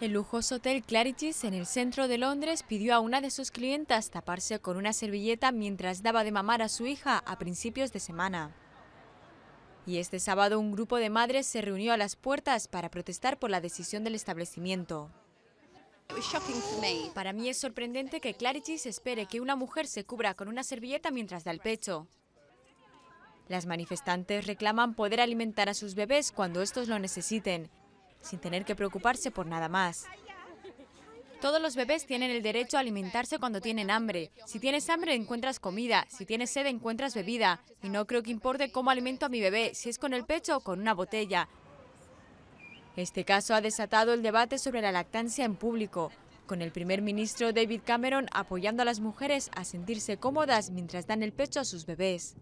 El lujoso hotel Claridge's en el centro de Londres pidió a una de sus clientas taparse con una servilleta mientras daba de mamar a su hija a principios de semana. Y este sábado un grupo de madres se reunió a las puertas para protestar por la decisión del establecimiento. Para mí es sorprendente que Claridge's espere que una mujer se cubra con una servilleta mientras da el pecho. Las manifestantes reclaman poder alimentar a sus bebés cuando estos lo necesiten sin tener que preocuparse por nada más. Todos los bebés tienen el derecho a alimentarse cuando tienen hambre. Si tienes hambre encuentras comida, si tienes sed encuentras bebida. Y no creo que importe cómo alimento a mi bebé, si es con el pecho o con una botella. Este caso ha desatado el debate sobre la lactancia en público, con el primer ministro David Cameron apoyando a las mujeres a sentirse cómodas mientras dan el pecho a sus bebés.